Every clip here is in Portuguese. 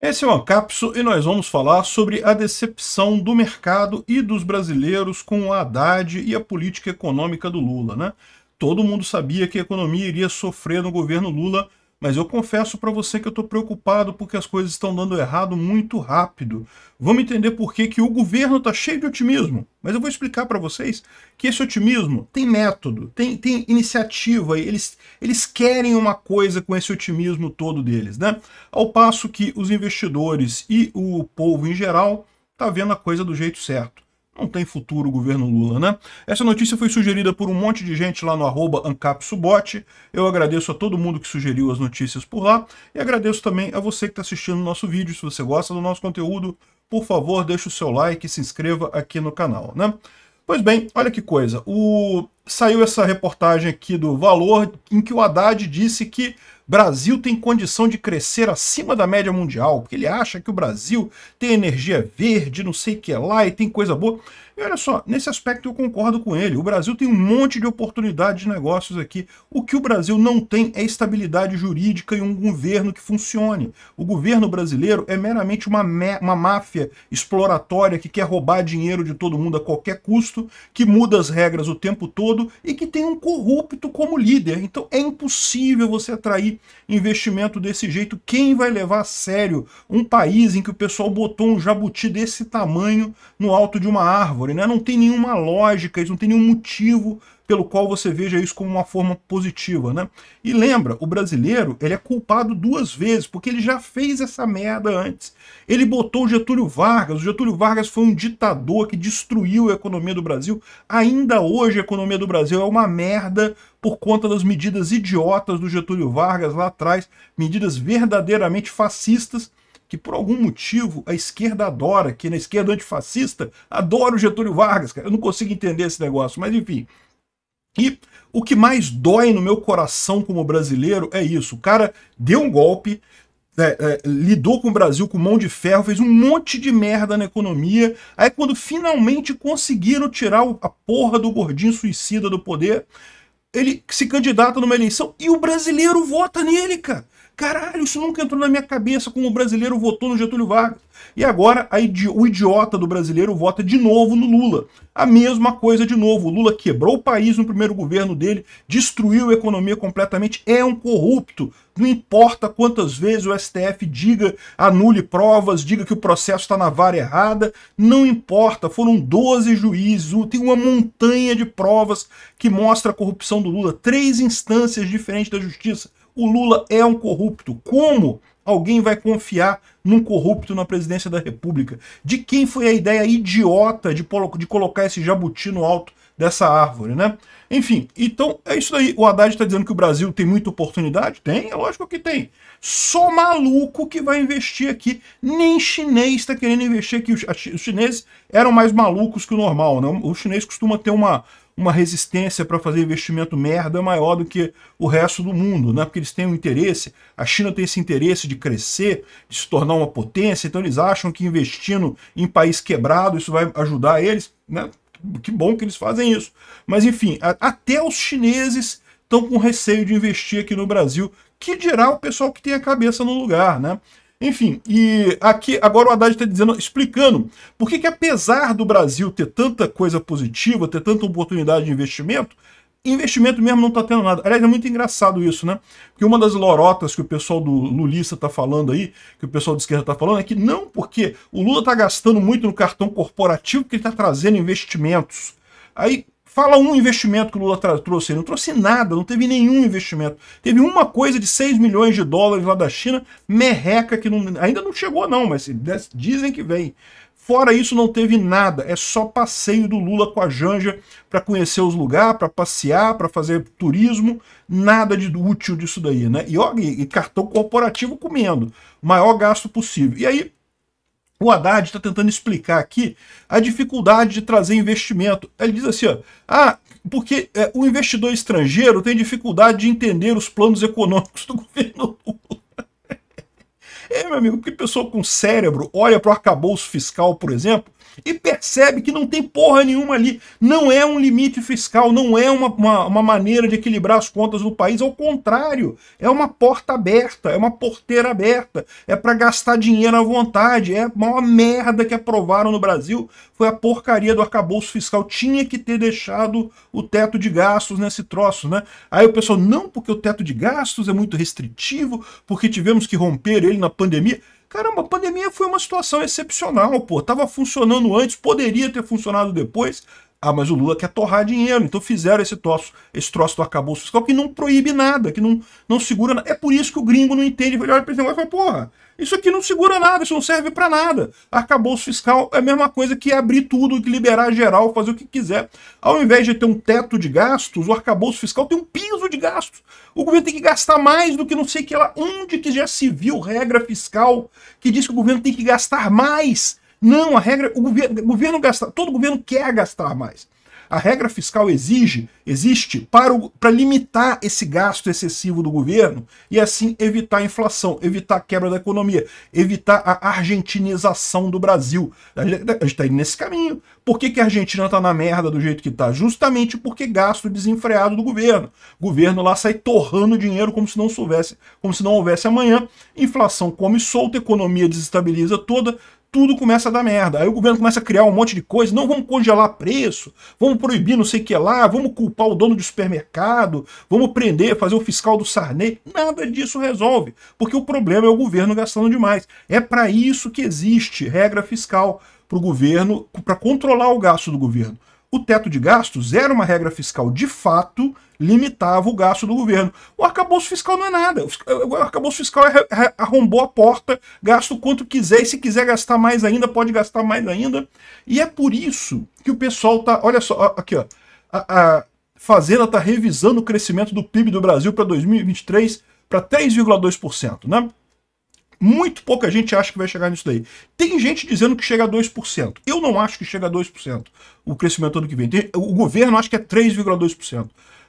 Esse é o Ancapso e nós vamos falar sobre a decepção do mercado e dos brasileiros com o Haddad e a política econômica do Lula. Né? Todo mundo sabia que a economia iria sofrer no governo Lula, mas eu confesso para você que eu estou preocupado porque as coisas estão dando errado muito rápido. Vamos entender por que, que o governo está cheio de otimismo, mas eu vou explicar para vocês que esse otimismo tem método, tem, tem iniciativa, eles, eles querem uma coisa com esse otimismo todo deles. né? Ao passo que os investidores e o povo em geral está vendo a coisa do jeito certo. Não tem futuro o governo Lula, né? Essa notícia foi sugerida por um monte de gente lá no arroba ancapsubot. Eu agradeço a todo mundo que sugeriu as notícias por lá e agradeço também a você que está assistindo o nosso vídeo. Se você gosta do nosso conteúdo, por favor, deixe o seu like e se inscreva aqui no canal, né? Pois bem, olha que coisa. O saiu essa reportagem aqui do Valor, em que o Haddad disse que Brasil tem condição de crescer acima da média mundial, porque ele acha que o Brasil tem energia verde, não sei o que lá, e tem coisa boa. E olha só, nesse aspecto eu concordo com ele. O Brasil tem um monte de oportunidades de negócios aqui. O que o Brasil não tem é estabilidade jurídica e um governo que funcione. O governo brasileiro é meramente uma, uma máfia exploratória que quer roubar dinheiro de todo mundo a qualquer custo, que muda as regras o tempo todo todo e que tem um corrupto como líder. Então é impossível você atrair investimento desse jeito. Quem vai levar a sério um país em que o pessoal botou um jabuti desse tamanho no alto de uma árvore? Né? Não tem nenhuma lógica, não tem nenhum motivo pelo qual você veja isso como uma forma positiva, né? E lembra, o brasileiro, ele é culpado duas vezes, porque ele já fez essa merda antes. Ele botou o Getúlio Vargas, o Getúlio Vargas foi um ditador que destruiu a economia do Brasil. Ainda hoje a economia do Brasil é uma merda por conta das medidas idiotas do Getúlio Vargas lá atrás, medidas verdadeiramente fascistas que por algum motivo a esquerda adora, que na esquerda antifascista adora o Getúlio Vargas, cara. Eu não consigo entender esse negócio, mas enfim. E o que mais dói no meu coração como brasileiro é isso. O cara deu um golpe, é, é, lidou com o Brasil com mão de ferro, fez um monte de merda na economia. Aí quando finalmente conseguiram tirar a porra do gordinho suicida do poder, ele se candidata numa eleição e o brasileiro vota nele, cara. Caralho, isso nunca entrou na minha cabeça como o brasileiro votou no Getúlio Vargas. E agora idi o idiota do brasileiro vota de novo no Lula. A mesma coisa de novo. O Lula quebrou o país no primeiro governo dele, destruiu a economia completamente, é um corrupto. Não importa quantas vezes o STF diga, anule provas, diga que o processo está na vara errada, não importa. Foram 12 juízes, tem uma montanha de provas que mostra a corrupção do Lula. Três instâncias diferentes da justiça. O Lula é um corrupto. Como alguém vai confiar num corrupto na presidência da República? De quem foi a ideia idiota de, de colocar esse jabuti no alto dessa árvore, né? Enfim, então é isso aí. O Haddad está dizendo que o Brasil tem muita oportunidade? Tem, é lógico que tem. Só maluco que vai investir aqui. Nem chinês está querendo investir aqui. Os chineses eram mais malucos que o normal, né? O chinês costuma ter uma uma resistência para fazer investimento merda maior do que o resto do mundo, né? porque eles têm um interesse, a China tem esse interesse de crescer, de se tornar uma potência, então eles acham que investindo em país quebrado isso vai ajudar eles, né? que bom que eles fazem isso. Mas enfim, até os chineses estão com receio de investir aqui no Brasil, que dirá o pessoal que tem a cabeça no lugar, né? Enfim, e aqui agora o Haddad está dizendo, explicando por que, que apesar do Brasil ter tanta coisa positiva, ter tanta oportunidade de investimento, investimento mesmo não está tendo nada. Aliás, é muito engraçado isso, né? Porque uma das lorotas que o pessoal do lulista está falando aí, que o pessoal de esquerda está falando, é que não porque o Lula está gastando muito no cartão corporativo que ele está trazendo investimentos. Aí Fala um investimento que o Lula trouxe. Ele não trouxe nada, não teve nenhum investimento. Teve uma coisa de 6 milhões de dólares lá da China, merreca, que não, ainda não chegou, não, mas dizem que vem. Fora isso, não teve nada. É só passeio do Lula com a Janja para conhecer os lugares, para passear, para fazer turismo. Nada de útil disso daí, né? E, ó, e cartão corporativo comendo. Maior gasto possível. E aí, o Haddad está tentando explicar aqui a dificuldade de trazer investimento. Ele diz assim, ó, ah, porque é, o investidor estrangeiro tem dificuldade de entender os planos econômicos do governo Lula. É, meu amigo, porque pessoa com cérebro olha para o arcabouço fiscal, por exemplo, e percebe que não tem porra nenhuma ali. Não é um limite fiscal, não é uma, uma, uma maneira de equilibrar as contas do país. Ao contrário, é uma porta aberta, é uma porteira aberta. É para gastar dinheiro à vontade. É a maior merda que aprovaram no Brasil. Foi a porcaria do arcabouço fiscal. Tinha que ter deixado o teto de gastos nesse troço, né? Aí o pessoal, não, porque o teto de gastos é muito restritivo, porque tivemos que romper ele na pandemia. Caramba, a pandemia foi uma situação excepcional, pô. Tava funcionando antes, poderia ter funcionado depois. Ah, mas o Lula quer torrar dinheiro, então fizeram esse troço, esse troço do arcabouço fiscal que não proíbe nada, que não, não segura nada. É por isso que o gringo não entende. Ele olha para esse negócio e fala, porra, isso aqui não segura nada, isso não serve para nada. Arcabouço fiscal é a mesma coisa que abrir tudo, que liberar geral, fazer o que quiser. Ao invés de ter um teto de gastos, o arcabouço fiscal tem um piso de gastos. O governo tem que gastar mais do que não sei que lá. Onde que já se viu regra fiscal que diz que o governo tem que gastar mais? Não, a regra, o governo, governo gasta, todo governo quer gastar mais. A regra fiscal exige, existe para, o, para limitar esse gasto excessivo do governo e assim evitar a inflação, evitar a quebra da economia, evitar a argentinização do Brasil. A gente está indo nesse caminho. Por que, que a Argentina está na merda do jeito que está? Justamente porque gasto desenfreado do governo. O governo lá sai torrando dinheiro como se não soubesse, como se não houvesse amanhã. Inflação come solta, economia desestabiliza toda, tudo começa a dar merda. Aí o governo começa a criar um monte de coisa, não vamos congelar preço, vamos proibir não sei o que lá, vamos culpar o dono de supermercado, vamos prender, fazer o fiscal do Sarney. Nada disso resolve, porque o problema é o governo gastando demais. É para isso que existe regra fiscal para o governo, para controlar o gasto do governo o teto de gastos era uma regra fiscal de fato, limitava o gasto do governo. O arcabouço fiscal não é nada. O arcabouço fiscal é arrombou a porta, gasta o quanto quiser, e se quiser gastar mais ainda, pode gastar mais ainda. E é por isso que o pessoal tá. Olha só, aqui, ó. A, a Fazenda está revisando o crescimento do PIB do Brasil para 2023 para 3,2%, né? Muito pouca gente acha que vai chegar nisso daí. Tem gente dizendo que chega a 2%. Eu não acho que chega a 2% o crescimento ano que vem. o governo acha que é 3,2%.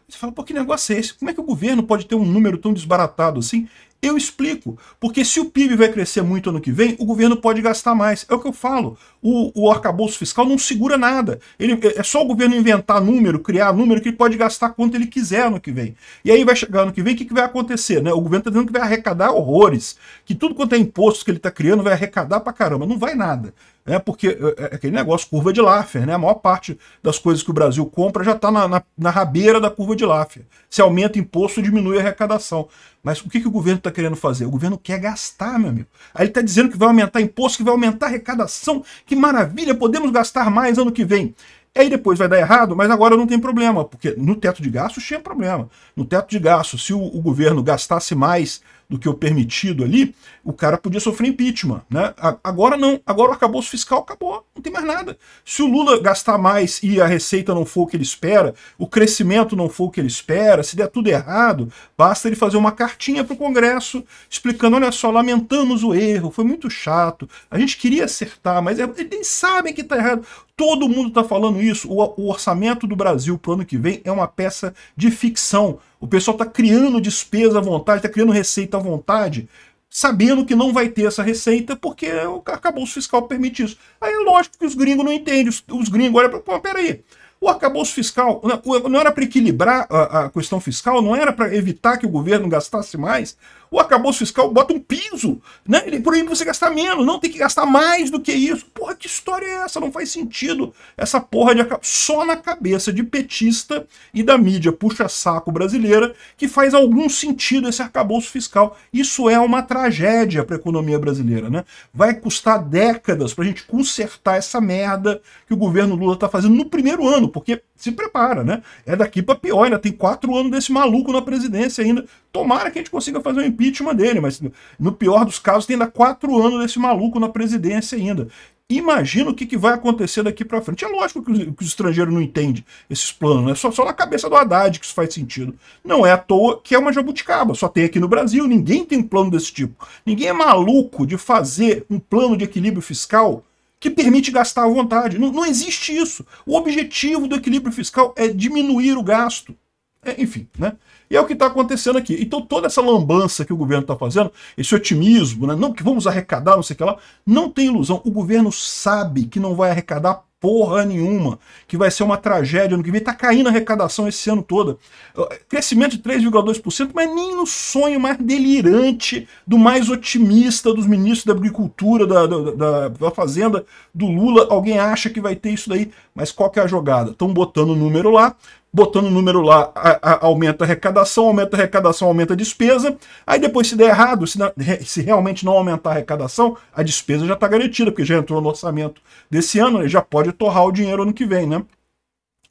Você fala, pô, que negócio é esse? Como é que o governo pode ter um número tão desbaratado assim? Eu explico, porque se o PIB vai crescer muito ano que vem, o governo pode gastar mais. É o que eu falo. O, o arcabouço fiscal não segura nada. Ele, é, é só o governo inventar número, criar número, que ele pode gastar quanto ele quiser ano que vem. E aí vai chegar ano que vem, o que, que vai acontecer? Né? O governo está dizendo que vai arrecadar horrores, que tudo quanto é imposto que ele está criando vai arrecadar pra caramba. Não vai nada. Né? É porque é aquele negócio, curva de Laffer, né? A maior parte das coisas que o Brasil compra já está na, na, na rabeira da curva de Laffer. Se aumenta o imposto, diminui a arrecadação. Mas o que, que o governo está querendo fazer? O governo quer gastar, meu amigo. Aí ele está dizendo que vai aumentar imposto, que vai aumentar arrecadação. Que maravilha, podemos gastar mais ano que vem. Aí depois vai dar errado, mas agora não tem problema, porque no teto de gastos tinha problema. No teto de gastos, se o, o governo gastasse mais do que o permitido ali, o cara podia sofrer impeachment. Né? Agora não, agora o arcabouço fiscal acabou, não tem mais nada. Se o Lula gastar mais e a receita não for o que ele espera, o crescimento não for o que ele espera, se der tudo errado, basta ele fazer uma cartinha para o Congresso explicando, olha só, lamentamos o erro, foi muito chato, a gente queria acertar, mas é, eles sabem que está errado. Todo mundo está falando isso. O, orçamento do Brasil para o ano que vem é uma peça de ficção. O pessoal está criando despesa à vontade, está criando receita à vontade, sabendo que não vai ter essa receita, porque o arcabouço fiscal permite isso. Aí é lógico que os gringos não entendem. Os, os gringos olham para. Peraí, o arcabouço fiscal não era para equilibrar a, a, questão fiscal, não era para evitar que o governo gastasse mais. O acabou fiscal bota um piso, né? Ele proíbe você gastar menos, não tem que gastar mais do que isso. Porra, que história é essa? Não faz sentido essa porra de só na cabeça de petista e da mídia puxa-saco brasileira que faz algum sentido esse arcabouço fiscal. Isso é uma tragédia para a economia brasileira, né? Vai custar décadas para a gente consertar essa merda que o governo Lula está fazendo no primeiro ano, porque se prepara, né? É daqui para pior, ainda tem quatro anos desse maluco na presidência ainda. Tomara que a gente consiga fazer um impeachment dele, mas no pior dos casos tem ainda quatro anos desse maluco na presidência ainda. Imagina o que, que vai acontecer daqui para frente. É lógico que os, que os estrangeiros não entendem esses planos, é né? só, só na cabeça do Haddad que isso faz sentido. Não é à toa que é uma jabuticaba, só tem aqui no Brasil, ninguém tem um plano desse tipo. Ninguém é maluco de fazer um plano de equilíbrio fiscal que permite gastar à vontade. Não, não existe isso. O objetivo do equilíbrio fiscal é diminuir o gasto. É, enfim, né? E é o que está acontecendo aqui. Então toda essa lambança que o governo está fazendo, esse otimismo, né? não que vamos arrecadar, não sei o que lá, não tem ilusão. O governo sabe que não vai arrecadar porra nenhuma, que vai ser uma tragédia ano que vem, está caindo a arrecadação esse ano toda. Eh, crescimento de 3,2%, mas nem no sonho mais delirante do mais otimista dos ministros da agricultura, da, da, da fazenda, do Lula, alguém acha que vai ter isso daí, mas qual que é a jogada? Estão botando o número lá, botando o número lá, a, a, aumenta a arrecadação, aumenta a arrecadação, aumenta a despesa. Aí depois, se der errado, se, na, se realmente não aumentar a arrecadação, a despesa já está garantida, porque já entrou no orçamento desse ano, ele né? já pode torrar o dinheiro ano que vem, né?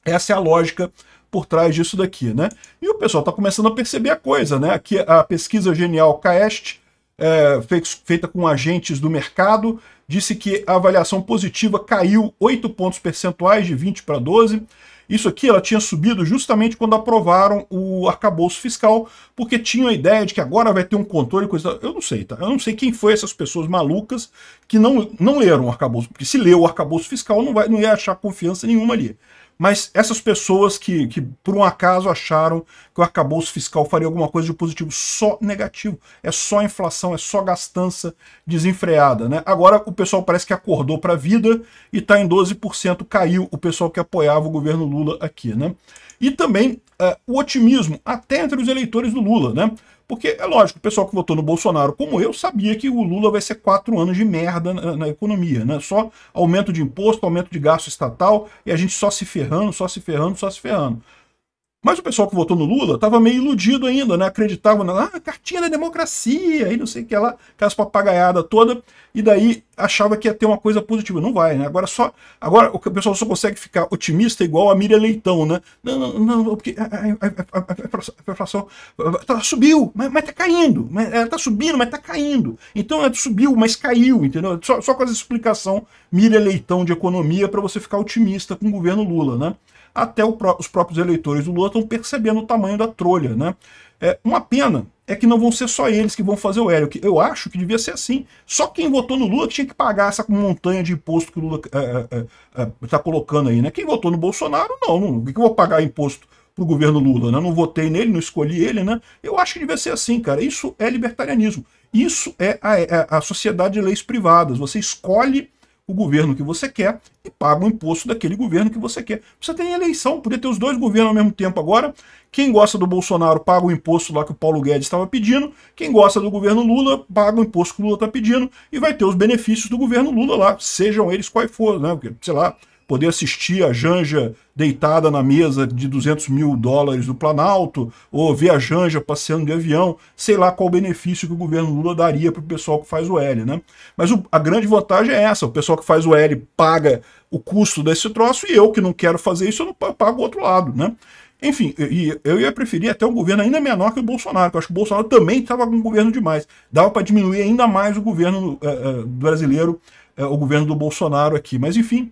Essa é a lógica por trás disso daqui, né? E o pessoal está começando a perceber a coisa, né? Aqui a pesquisa genial CAEST, é, feita com agentes do mercado, disse que a avaliação positiva caiu 8 pontos percentuais, de 20 para 12. Isso aqui ela tinha subido justamente quando aprovaram o arcabouço fiscal, porque tinham a ideia de que agora vai ter um controle, coisa. Eu não sei, tá? Eu não sei quem foi essas pessoas malucas que não, não leram o arcabouço, porque se leu o arcabouço fiscal, não, vai, não ia achar confiança nenhuma ali mas essas pessoas que, que por um acaso acharam que o arcabouço fiscal faria alguma coisa de positivo, só negativo, é só inflação, é só gastança desenfreada. Né? Agora o pessoal parece que acordou para a vida e está em 12%, caiu o pessoal que apoiava o governo Lula aqui. Né? E também é, o otimismo, até entre os eleitores do Lula. Né? Porque, é lógico, o pessoal que votou no Bolsonaro, como eu, sabia que o Lula vai ser quatro anos de merda na, na economia, né? Só aumento de imposto, aumento de gasto estatal, e a gente só se ferrando, só se ferrando, só se ferrando. Mas o pessoal que votou no Lula estava meio iludido ainda, né? Acreditava na ah, cartinha da democracia e não sei o que lá, aquelas papagaiadas toda, e daí achava que ia ter uma coisa positiva. Não vai, né? Agora só. Agora o pessoal só consegue ficar otimista igual a Miriam Leitão, né? Não, não, não, porque a, inflação tá, subiu, mas, mas tá caindo. Mas, ela tá subindo, mas tá caindo. Então ela subiu, mas caiu, entendeu? Só, só com essa explicação Miriam Leitão de economia para você ficar otimista com o governo Lula, né? até pró os próprios eleitores do Lula estão percebendo o tamanho da trolha. Né? É, uma pena é que não vão ser só eles que vão fazer o Hélio. Eu acho que devia ser assim. Só quem votou no Lula tinha que pagar essa montanha de imposto que o Lula está é, é, é, é tá colocando aí. Né? Quem votou no Bolsonaro, não. O que eu vou pagar imposto para o governo Lula, né? Não votei nele, não escolhi ele, né? Eu acho que devia ser assim, cara. Isso é libertarianismo. Isso é a, a, é a sociedade de leis privadas. Você escolhe o governo que você quer e paga o imposto daquele governo que você quer. Você tem eleição, podia ter os dois governos ao mesmo tempo agora. Quem gosta do Bolsonaro paga o imposto lá que o Paulo Guedes estava pedindo, quem gosta do governo Lula paga o imposto que o Lula está pedindo e vai ter os benefícios do governo Lula lá, sejam eles quais forem, né? Porque, sei lá, poder assistir a Janja deitada na mesa de 200 mil dólares do Planalto, ou ver a Janja passeando de avião, sei lá qual benefício que o governo Lula daria para o pessoal que faz o L, né? Mas o, a grande vantagem é essa, o pessoal que faz o L paga o custo desse troço, e eu que não quero fazer isso, eu não pago o outro lado, né? Enfim, eu ia preferir até um governo ainda menor que o Bolsonaro, porque eu acho que o Bolsonaro também estava com um governo demais. Dava para diminuir ainda mais o governo uh, uh, brasileiro, uh, o governo do Bolsonaro aqui. Mas, enfim,